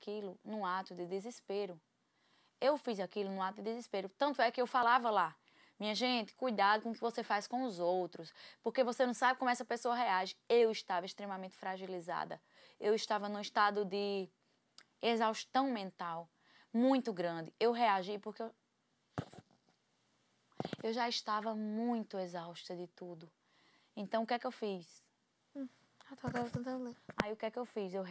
aquilo num ato de desespero. Eu fiz aquilo num ato de desespero. Tanto é que eu falava lá, minha gente, cuidado com o que você faz com os outros, porque você não sabe como essa pessoa reage. Eu estava extremamente fragilizada. Eu estava num estado de exaustão mental muito grande. Eu reagi porque eu, eu já estava muito exausta de tudo. Então, o que é que eu fiz? Hum, eu tentando ler. Aí, o que é que eu fiz? Eu